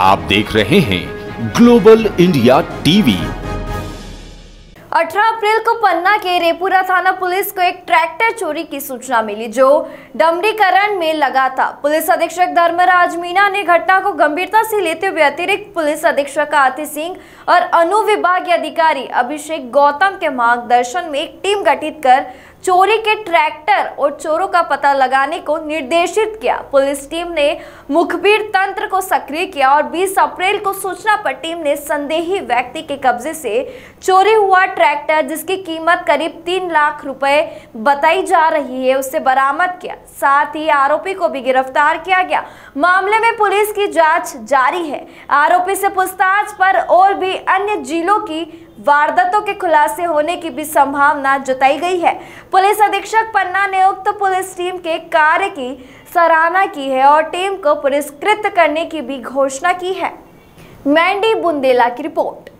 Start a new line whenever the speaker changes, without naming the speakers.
आप देख रहे हैं ग्लोबल इंडिया टीवी 18 अप्रैल को पन्ना के रेपुरा थाना पुलिस को एक ट्रैक्टर चोरी की सूचना मिली जो डमरीकरण में लगा था पुलिस अधीक्षक धर्मराज मीना ने घटना को गंभीरता से लेते हुए अतिरिक्त पुलिस अधीक्षक आरती सिंह और अनुविभागीय अधिकारी अभिषेक गौतम के मार्गदर्शन में एक टीम गठित कर चोरी के ट्रैक्टर और चोरों का पता लगाने को निर्देशित किया पुलिस टीम ने मुखबिर तंत्र को सक्रिय किया और 20 अप्रैल को सूचना पर टीम ने संदेही व्यक्ति के कब्जे से चोरी हुआ ट्रैक्टर जिसकी कीमत करीब तीन लाख रुपए बताई जा रही है उसे बरामद किया साथ ही आरोपी को भी गिरफ्तार किया गया मामले में पुलिस की जाँच जारी है आरोपी से पूछताछ पर और भी अन्य जिलों की वारदातों के खुलासे होने की भी संभावना जताई गई है पुलिस अधीक्षक पन्ना ने उक्त पुलिस टीम के कार्य की सराहना की है और टीम को पुरस्कृत करने की भी घोषणा की है मैंडी बुंदेला की रिपोर्ट